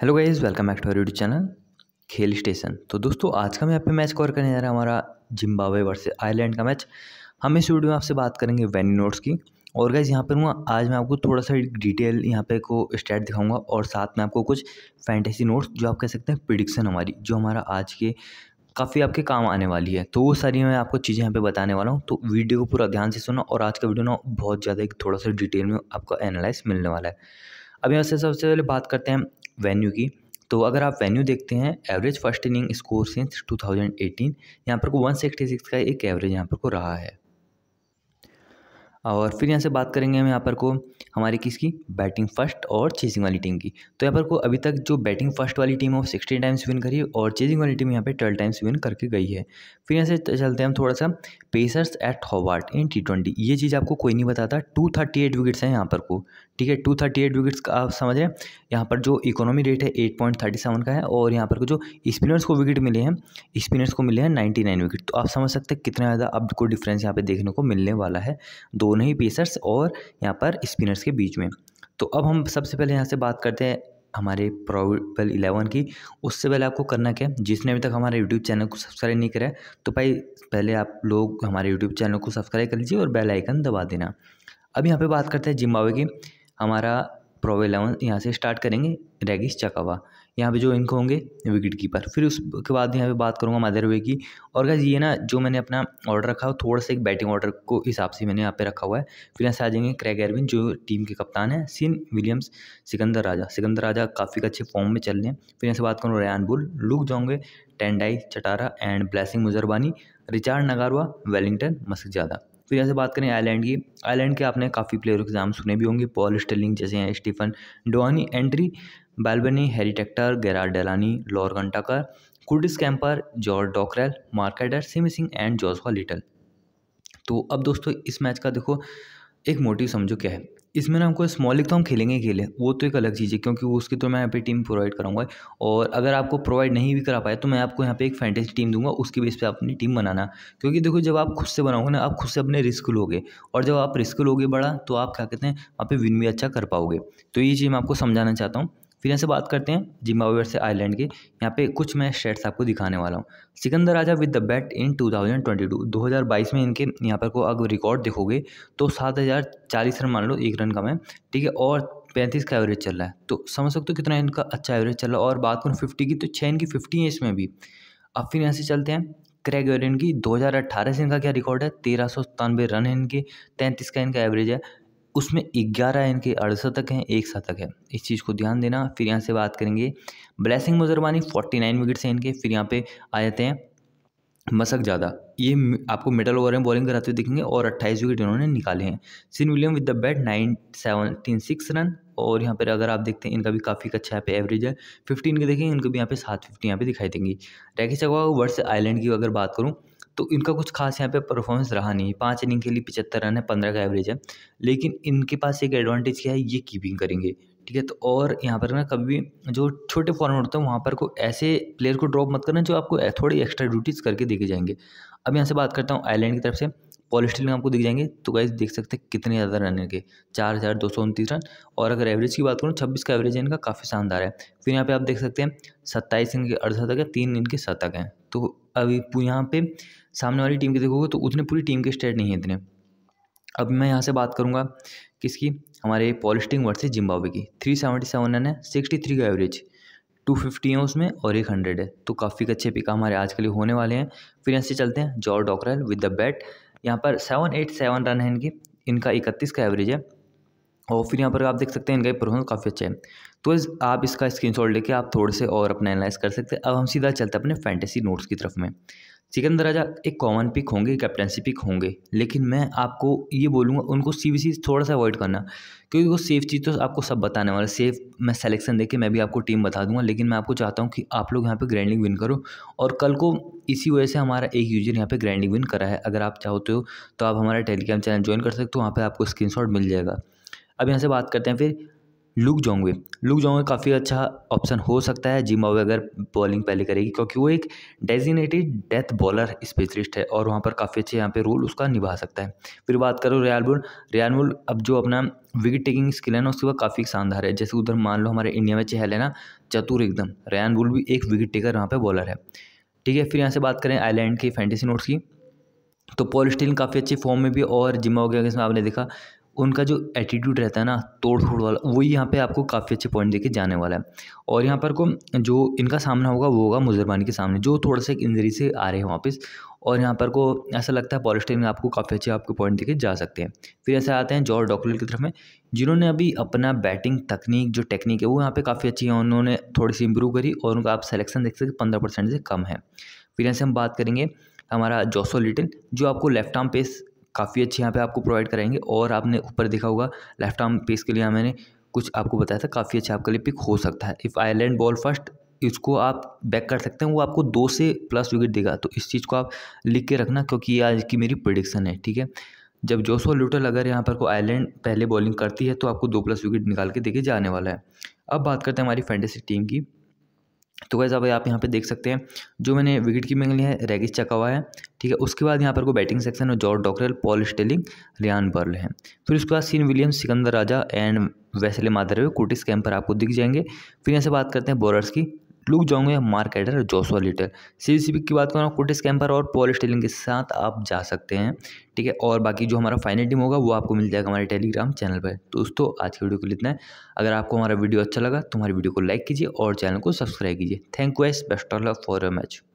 hello guys welcome back to YouTube channel Khel station तो दोस्तों आज का मैं यहाँ पे मैच कवर करने जा रहा हूँ हमारा जिम्बावे वर्सेस आयरलैंड का मैच हम इस वीडियो में आपसे बात करेंगे वेन्यू नोट्स की और गाइज यहाँ पर हूँ आज मैं आपको थोड़ा सा डिटेल यहाँ पे को स्टैट दिखाऊंगा और साथ में आपको कुछ फैंटेसी नोट्स जो आप कह सकते हैं प्रिडिक्शन हमारी जो हमारा आज के काफ़ी आपके काम आने वाली है तो वो सारी मैं आपको चीज़ें यहाँ पे बताने वाला हूँ तो वीडियो को पूरा ध्यान से सुना और आज का वीडियो ना बहुत ज़्यादा एक थोड़ा सा डिटेल में आपका एनालाइज मिलने वाला है अब यहाँ से सबसे पहले बात करते हैं वेन्यू की तो अगर आप वेन्यू देखते हैं average first inning score since 2018 यहाँ पर को 166 का एक एवरेज यहाँ पर को रहा है और फिर यहाँ से बात करेंगे हम यहाँ पर को हमारी किसकी बैटिंग फर्स्ट और चेजिंग वाली टीम की तो यहाँ पर को अभी तक जो बैटिंग फर्स्ट वाली टीम है वो सिक्सटीन टाइम्स विन करी और चेजिंग वाली टीम यहाँ पे ट्वेल्व टाइम्स विन करके गई है फिर यहाँ से चलते हैं हम थोड़ा सा pacers at Hobart in T twenty ये चीज़ आपको कोई नहीं बताता टू थर्टी एट विकेट्स हैं यहाँ पर को ठीक है टू थर्टी एट विकेट्स का आप समझ रहे हैं यहाँ पर जो इकोनॉमी रेट है एट पॉइंट थर्टी सेवन का है और यहाँ पर को जो स्पिनर्स को विकेट मिले हैं स्पिनर्स को मिले हैं नाइन्टी नाइन विकेट तो आप समझ सकते हैं कितना ज़्यादा आपको डिफरेंस यहाँ पे देखने को मिलने वाला है दो दोनों ही पेसर्स और यहाँ पर स्पिनर्स के बीच में तो अब हम सबसे पहले यहाँ से बात करते हैं हमारे प्रोबल इलेवन की उससे पहले आपको करना क्या है जिसने अभी तक हमारे यूट्यूब चैनल को सब्सक्राइब नहीं करा तो भाई पहले आप लोग हमारे यूट्यूब चैनल को सब्सक्राइब कर लीजिए और बेल आइकन दबा देना अब यहाँ पे बात करते हैं जिम्बावे की हमारा प्रोबल इलेवन यहाँ से स्टार्ट करेंगे रेगिस चकावा यहाँ पे जो इनको होंगे विकेट कीपर फिर उसके बाद यहाँ पे बात करूँगा वे की और गाइज ये ना जो मैंने अपना ऑर्डर रखा है थोड़ा सा एक बैटिंग ऑर्डर को हिसाब से मैंने यहाँ पे रखा हुआ है फिर यहाँ से आ जाएंगे क्रैग एरविन जो टीम के कप्तान हैं सिन विलियम्स सिकंदर राजा सिकंदर राजा काफ़ी अच्छे फॉर्म में चल रहे हैं फिर यहाँ से बात करूँ रयान बुल लुक जाऊँगे Tendai Chatara and Blessing Muzarabani Richard Ngarava Wellington Masakadza ज़्यादा फिर यहाँ से बात करें आयरलैंड की आयरलैंड के आपने काफ़ी प्लेयरों के नाम सुने भी होंगे पॉल स्टेलिंग जैसे हैं Stephen Doheny Andy Balbirnie Harry Tector Gareth Delany लॉर Tucker Curtis Campher George Dockrell Mark Adair Simi Singh and Joshua Little तो अब दोस्तों इस मैच का देखो एक मोटिव समझो क्या है इसमें ना हमको स्मॉल लिखता तो हम खेलेंगे खेले वो तो एक अलग चीज़ है क्योंकि उसकी तो मैं यहाँ पे टीम प्रोवाइड कराऊंगा और अगर आपको प्रोवाइड नहीं भी करा पाए तो मैं आपको यहाँ पे एक फैंटेसी टीम दूंगा उसके बेस पे अपनी टीम बनाना क्योंकि देखो जब आप खुद से बनाओगे ना आप खुद से अपने रिस्क लोगे और जब आप रिस्क लोगे बड़ा तो आप क्या कहते हैं वहाँ पर विन भी अच्छा कर पाओगे तो ये चीज़ मैं आपको समझाना चाहता हूँ फिर यहाँ से बात करते हैं जिम्बावे से आयरलैंड के यहाँ पे कुछ मैं स्टेट्स आपको दिखाने वाला हूँ Sikandar Raza with the bat in 2022 2022 में इनके यहाँ पर को अगर रिकॉर्ड देखोगे तो सात हज़ार चालीस रन मान लो एक रन का मैं ठीक है और पैंतीस का एवरेज चल रहा है तो समझ सकते हो कितना इनका अच्छा एवरेज चल रहा है और बात करूँ फिफ्टी की तो छः इनकी फिफ्टी है इसमें भी अब फिर यहाँ से चलते हैं क्रैग वेरियन की अट्ठारह से इनका क्या रिकॉर्ड है तेरह सौ रन है इनके तैंतीस का इनका एवरेज है उसमें ग्यारह इनके अड़सतक हैं एक शतक है इस चीज़ को ध्यान देना फिर यहाँ से बात करेंगे Blessing Muzarabani forty nine wickets हैं इनके फिर यहाँ पे आ जाते हैं मसक ज़्यादा ये आपको मिडल ओवर में बॉलिंग कराते हुए दिखेंगे और अट्ठाईस विकेट इन्होंने निकाले हैं Sean William with the bat nine seventeen six run और यहाँ पर अगर आप देखते हैं इनका भी काफ़ी अच्छा यहाँ पे एवरेज है फिफ्टीन के देखेंगे इनको भी यहाँ पे सात फिफ्टी यहाँ पे दिखाई देंगी रैकी चकवा वर्ष आइलैंड की अगर बात करूँ तो इनका कुछ खास यहाँ पे परफॉर्मेंस रहा नहीं पाँच इनिंग के लिए पिचहत्तर रन है पंद्रह का एवरेज है लेकिन इनके पास एक एडवांटेज क्या है ये कीपिंग करेंगे ठीक है तो और यहाँ पर ना कभी जो छोटे फॉर्मेट होते हैं वहाँ पर को ऐसे प्लेयर को ड्रॉप मत करना जो आपको थोड़ी एक्स्ट्रा ड्यूटीज़ करके देखे जाएंगे अब यहाँ से बात करता हूँ आयरलैंड की तरफ से पॉलिस्टीन में आपको दिख जाएंगे तो गाइज देख सकते हैं कितने ज़्यादा रन इनके चार हज़ार दो सौ उनतीस रन और अगर एवरेज की बात करूँ छब्बीस का एवरेज इनका काफ़ी शानदार है फिर यहाँ पे आप देख सकते हैं सत्ताईस इनके अर्धशतक है तीन इनके शतक हैं तो अभी यहाँ पे सामने वाली टीम के देखोगे तो उतने पूरी टीम के स्टेट नहीं है इतने अब मैं यहाँ से बात करूँगा किसकी हमारे पॉलिस्टिंग वर्सेज जिम्बावे की थ्री सेवेंटी सेवन रन है सिक्सटी थ्री का एवरेज टू फिफ्टी है उसमें और एक हंड्रेड है तो काफ़ी अच्छे पिका हमारे आज के लिए होने वाले हैं फिर यहाँ से चलते हैं George Dockrell with the bat यहाँ पर सेवन एट सेवन रन है इनकी इनका इकतीस का एवरेज है और फिर यहाँ पर आप देख सकते हैं इनका परफॉर्मेंस काफ़ी अच्छा है तो इस, आप इसका स्क्रीनशॉट लेके आप थोड़े से और अपना एनालाइज कर सकते हैं अब हम सीधा चलते हैं अपने फैंटेसी नोट्स की तरफ में सिकंदर राजा एक कॉमन पिक होंगे कैप्टनसी पिक होंगे लेकिन मैं आपको ये बोलूँगा उनको सी थोड़ा सा अवॉइड करना क्योंकि वो सेफ चीज़ तो आपको सब बताने वाला सेफ मैं सेलेक्शन देके मैं भी आपको टीम बता दूंगा लेकिन मैं आपको चाहता हूँ कि आप लोग यहाँ पे ग्रैंड लीग विन करो और कल को इसी वजह से हमारा एक यूजर यहाँ पे ग्रैंड लीग विन करा है अगर आप चाहते हो तो आप हमारा टेलीग्राम चैनल ज्वाइन कर सकते हो वहाँ पर आपको स्क्रीन मिल जाएगा अब यहाँ से बात करते हैं फिर लुक जोंगवे लुक जोंगवे काफ़ी अच्छा ऑप्शन हो सकता है जिम्बावे अगर बॉलिंग पहले करेगी क्योंकि वो एक डेजिनेटेड डेथ बॉलर स्पेशलिस्ट है और वहाँ पर काफ़ी अच्छे यहाँ पे रोल उसका निभा सकता है फिर बात करो रियाल बुल रियाल बुल अब जो अपना विकेट टेकिंग स्किल है ना उसके बाद काफ़ी शानदार है जैसे उधर मान लो हमारे इंडिया में चहल है ना चतुर एकदम रियान बुल भी एक विकेट टेकर वहाँ पर बॉलर है ठीक है फिर यहाँ से बात करें आईलैंड की फैंटेसी नोट्स की तो पॉल स्टील काफ़ी अच्छी फॉर्म में भी और जिम्मा हो गया इसमें आपने देखा उनका जो एटीट्यूड रहता है ना तोड़ फोड़ वाला वही यहाँ पे आपको काफ़ी अच्छे पॉइंट देके जाने वाला है और यहाँ पर को जो इनका सामना होगा वो होगा मुजरबानी के सामने जो थोड़ा सा एक इंजरी से आ रहे हैं वापस और यहाँ पर को ऐसा लगता है में आपको काफ़ी अच्छे आपके पॉइंट देके जा सकते हैं फिर ऐसे आते हैं जॉर्ज डॉकलर की तरफ में जिन्होंने अभी अपना बैटिंग तकनीक जो टेक्निक है वो यहाँ पर काफ़ी अच्छी है उन्होंने थोड़ी सी इंप्रूव करी और उनका आप सलेक्शन देख सकते पंद्रह परसेंट से कम है फिर ऐसे हम बात करेंगे हमारा जोसो लिटिल जो आपको लेफ्ट आर्म पेस काफ़ी अच्छी यहाँ पे आपको प्रोवाइड कराएंगे और आपने ऊपर देखा होगा लेफ्ट आर्म पेस के लिए यहाँ मैंने कुछ आपको बताया था काफ़ी अच्छा आपके लिए पिक हो सकता है if Ireland bowl first इसको आप बैक कर सकते हैं वो आपको दो से प्लस विकेट देगा तो इस चीज़ को आप लिख के रखना क्योंकि ये आज की मेरी प्रडिक्सन है ठीक है जब जोसो लुटल अगर यहाँ पर को आयरलैंड पहले बॉलिंग करती है तो आपको दो प्लस विकेट निकाल के देके जाने वाला है अब बात करते हैं हमारी फैंटेसी टीम की तो वैसे भाई आप यहाँ पे देख सकते हैं जो मैंने विकेट कीपिंग लिया है रेगिस हुआ है ठीक है उसके बाद यहाँ पर को बैटिंग सेक्शन में George Dockrell Paul Stirling Ryan Burl है फिर उसके बाद Sean William Sikandar Raza and Wessly Madhevere Curtis पर आपको दिख जाएंगे फिर यहाँ से बात करते हैं बॉलर्स की लुक जाऊंगे मार्क मार्केटर जोसो लीटर सी की बात करूँ कुटिस कैंपर और पॉल स्टेलिंग के साथ आप जा सकते हैं ठीक है और बाकी जो हमारा फाइनल टीम होगा वो आपको मिल जाएगा हमारे टेलीग्राम चैनल पर तो दोस्तों आज की वीडियो को लेना है अगर आपको हमारा वीडियो अच्छा लगा तो हमारी वीडियो को लाइक कीजिए और चैनल को सब्सक्राइब कीजिए थैंक यू एस best of luck for your match